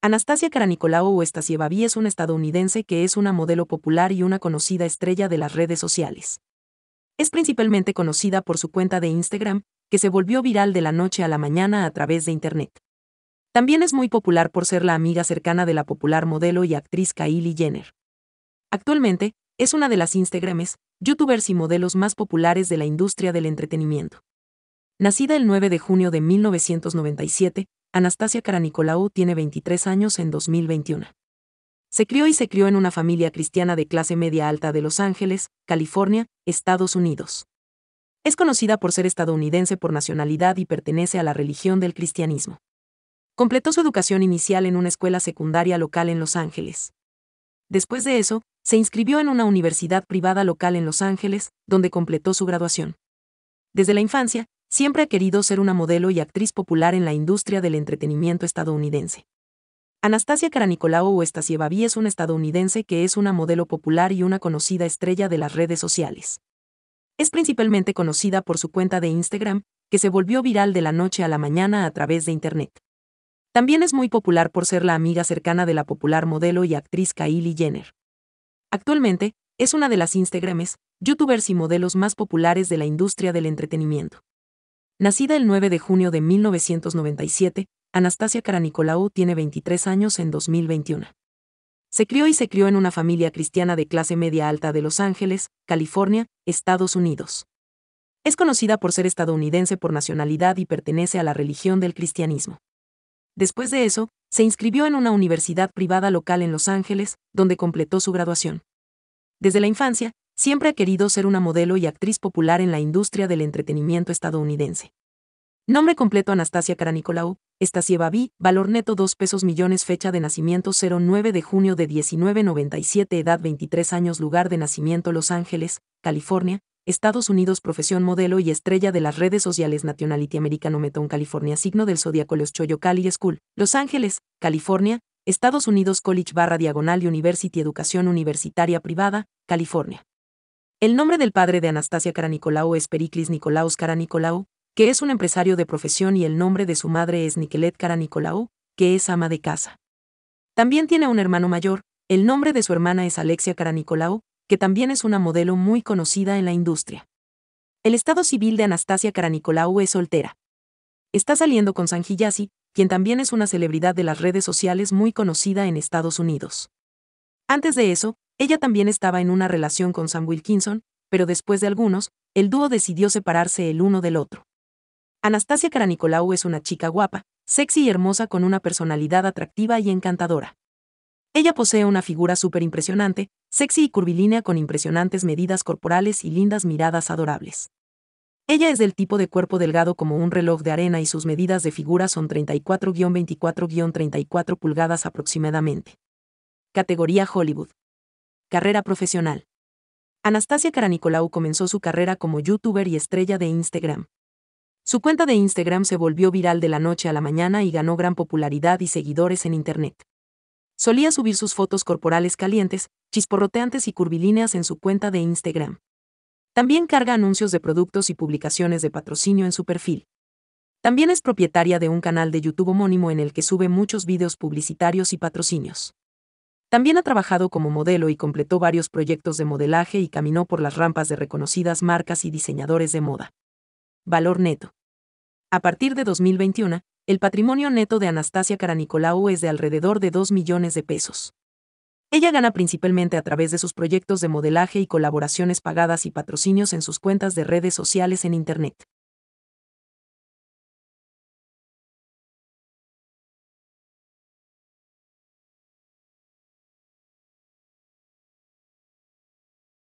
Anastasia Karanikolaou o Babi es una estadounidense que es una modelo popular y una conocida estrella de las redes sociales. Es principalmente conocida por su cuenta de Instagram, que se volvió viral de la noche a la mañana a través de Internet. También es muy popular por ser la amiga cercana de la popular modelo y actriz Kylie Jenner. Actualmente, es una de las Instagrames, youtubers y modelos más populares de la industria del entretenimiento. Nacida el 9 de junio de 1997, Anastasia Karanikolaou tiene 23 años en 2021. Se crió y se crió en una familia cristiana de clase media alta de Los Ángeles, California, Estados Unidos. Es conocida por ser estadounidense por nacionalidad y pertenece a la religión del cristianismo. Completó su educación inicial en una escuela secundaria local en Los Ángeles. Después de eso, se inscribió en una universidad privada local en Los Ángeles, donde completó su graduación. Desde la infancia, Siempre ha querido ser una modelo y actriz popular en la industria del entretenimiento estadounidense. Anastasia Karanikolaou o Babi es una estadounidense que es una modelo popular y una conocida estrella de las redes sociales. Es principalmente conocida por su cuenta de Instagram, que se volvió viral de la noche a la mañana a través de Internet. También es muy popular por ser la amiga cercana de la popular modelo y actriz Kylie Jenner. Actualmente, es una de las Instagrames, youtubers y modelos más populares de la industria del entretenimiento. Nacida el 9 de junio de 1997, Anastasia Karanikolaou tiene 23 años en 2021. Se crió y se crió en una familia cristiana de clase media alta de Los Ángeles, California, Estados Unidos. Es conocida por ser estadounidense por nacionalidad y pertenece a la religión del cristianismo. Después de eso, se inscribió en una universidad privada local en Los Ángeles, donde completó su graduación. Desde la infancia, siempre ha querido ser una modelo y actriz popular en la industria del entretenimiento estadounidense. Nombre completo Anastasia Karanikolaou, Estasie B, valor neto 2 pesos millones, fecha de nacimiento 09 de junio de 1997, edad 23 años, lugar de nacimiento Los Ángeles, California, Estados Unidos, profesión modelo y estrella de las redes sociales Nationality Americano Metón, California, signo del zodiaco Los Choyo Cali School, Los Ángeles, California, Estados Unidos College barra diagonal University Educación Universitaria Privada, California. El nombre del padre de Anastasia Karanikolaou es Pericles Nicolaus Karanikolaou, que es un empresario de profesión y el nombre de su madre es Nikelet Karanikolaou, que es ama de casa. También tiene un hermano mayor, el nombre de su hermana es Alexia Caranicolau, que también es una modelo muy conocida en la industria. El estado civil de Anastasia Karanikolaou es soltera. Está saliendo con Yasi, quien también es una celebridad de las redes sociales muy conocida en Estados Unidos. Antes de eso, ella también estaba en una relación con Sam Wilkinson, pero después de algunos, el dúo decidió separarse el uno del otro. Anastasia Karanikolaou es una chica guapa, sexy y hermosa con una personalidad atractiva y encantadora. Ella posee una figura súper impresionante, sexy y curvilínea con impresionantes medidas corporales y lindas miradas adorables. Ella es del tipo de cuerpo delgado como un reloj de arena y sus medidas de figura son 34-24-34 pulgadas aproximadamente. Categoría Hollywood. Carrera profesional. Anastasia Caranicolau comenzó su carrera como youtuber y estrella de Instagram. Su cuenta de Instagram se volvió viral de la noche a la mañana y ganó gran popularidad y seguidores en Internet. Solía subir sus fotos corporales calientes, chisporroteantes y curvilíneas en su cuenta de Instagram. También carga anuncios de productos y publicaciones de patrocinio en su perfil. También es propietaria de un canal de YouTube homónimo en el que sube muchos videos publicitarios y patrocinios. También ha trabajado como modelo y completó varios proyectos de modelaje y caminó por las rampas de reconocidas marcas y diseñadores de moda. Valor neto. A partir de 2021, el patrimonio neto de Anastasia Caranicolau es de alrededor de 2 millones de pesos. Ella gana principalmente a través de sus proyectos de modelaje y colaboraciones pagadas y patrocinios en sus cuentas de redes sociales en Internet.